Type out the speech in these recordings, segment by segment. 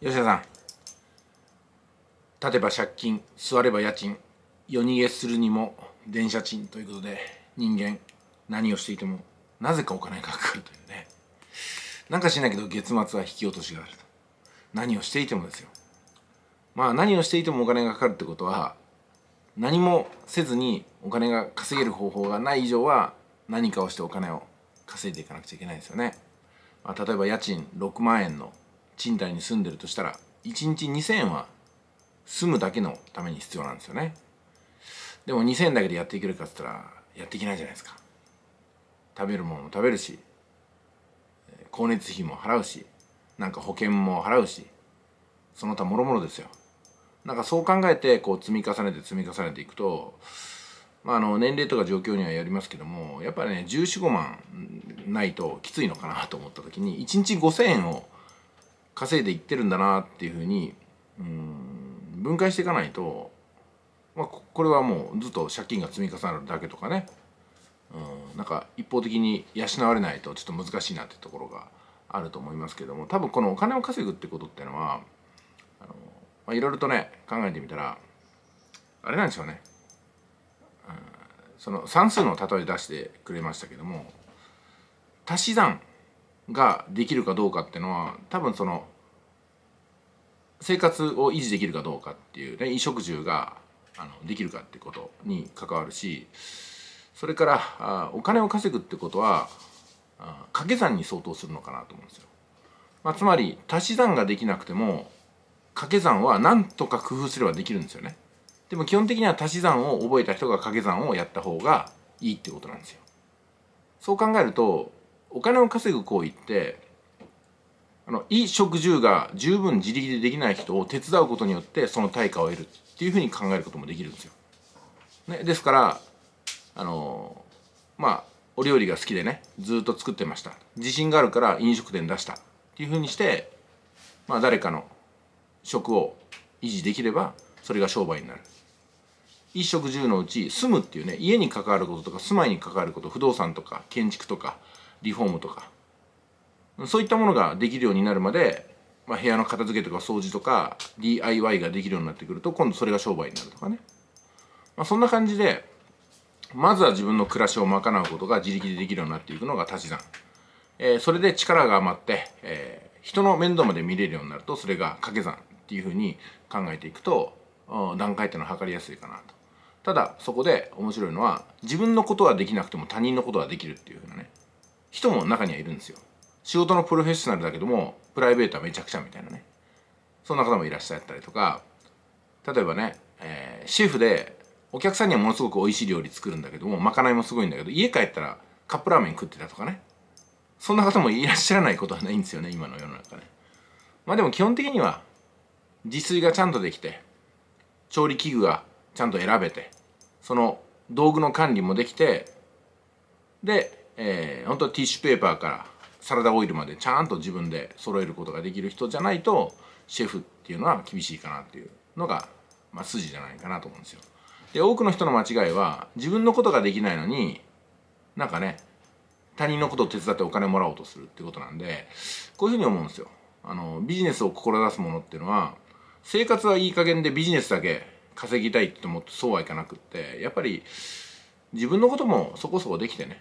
吉田さん立てば借金座れば家賃夜逃げするにも電車賃ということで人間何をしていてもなぜかお金がかかるというねなんかしないけど月末は引き落としがあると何をしていてもですよまあ何をしていてもお金がかかるってことは何もせずにお金が稼げる方法がない以上は何かをしてお金を稼いでいかなくちゃいけないですよね、まあ、例えば家賃6万円の賃貸に住んでるとしたら1日2000円は住むだけのために必要なんですよねでも2000円だけでやっていけるかっつったらやっていけないじゃないですか食べるものも食べるし光熱費も払うしなんか保険も払うしその他もろもろですよなんかそう考えてこう積み重ねて積み重ねていくとまあ、あの年齢とか状況にはやりますけどもやっぱりね1415万ないときついのかなと思った時に1日5,000円を稼いでいってるんだなっていうふうにうん分解していかないと、まあ、これはもうずっと借金が積み重なるだけとかねうんなんか一方的に養われないとちょっと難しいなってところがあると思いますけども多分このお金を稼ぐってことってのはまあ、いろいろとね考えてみたらあれなんですよね、うん、その算数の例え出してくれましたけども足し算ができるかどうかっていうのは多分その生活を維持できるかどうかっていう、ね、衣食住があのできるかってことに関わるしそれからあお金を稼ぐってことは掛け算に相当するのかなと思うんですよ。まあ、つまり足し算ができなくても掛け算は何とか工夫すればできるんですよね。でも基本的には足し算を覚えた人が掛け算をやった方がいいってことなんですよ。そう考えるとお金を稼ぐ行為ってあの衣食住が十分自力でできない人を手伝うことによってその対価を得るっていうふうに考えることもできるんですよ。ね、ですからあのまあお料理が好きでねずっと作ってました自信があるから飲食店出したっていうふうにして、まあ、誰かの食を維持できればそれが商売になる衣食住のうち住むっていうね家に関わることとか住まいに関わること不動産とか建築とかリフォームとかそういったものができるようになるまで、まあ、部屋の片付けとか掃除とか DIY ができるようになってくると今度それが商売になるとかね、まあ、そんな感じでまずは自分の暮らしを賄うことが自力でできるようになっていくのが足し算、えー、それで力が余って、えー、人の面倒まで見れるようになるとそれが掛け算っていうふうに考えていくと段階っていうのは測りやすいかなとただそこで面白いのは自分のことはできなくても他人のことはできるっていうふうなね人も中にはいるんですよ仕事のプロフェッショナルだけどもプライベートはめちゃくちゃみたいなねそんな方もいらっしゃったりとか例えばね、えー、シェフでお客さんにはものすごく美味しい料理作るんだけどもまかないもすごいんだけど家帰ったらカップラーメン食ってたとかねそんな方もいらっしゃらないことはないんですよね今の世の中ねまあでも基本的には自炊がちゃんとできて調理器具がちゃんと選べてその道具の管理もできてでえー、本当ティッシュペーパーからサラダオイルまでちゃんと自分で揃えることができる人じゃないとシェフっていうのは厳しいかなっていうのが、まあ、筋じゃないかなと思うんですよ。で多くの人の間違いは自分のことができないのになんかね他人のことを手伝ってお金もらおうとするってことなんでこういうふうに思うんですよ。あのビジネスを志すものっていうのは生活はいい加減でビジネスだけ稼ぎたいって思ってそうはいかなくってやっぱり自分のこともそこそこできてね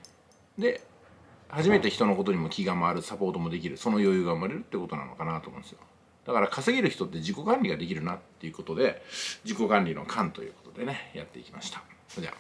で初めて人のことにも気が回るサポートもできるその余裕が生まれるってことなのかなと思うんですよだから稼げる人って自己管理ができるなっていうことで自己管理の管ということでねやっていきましたそれでは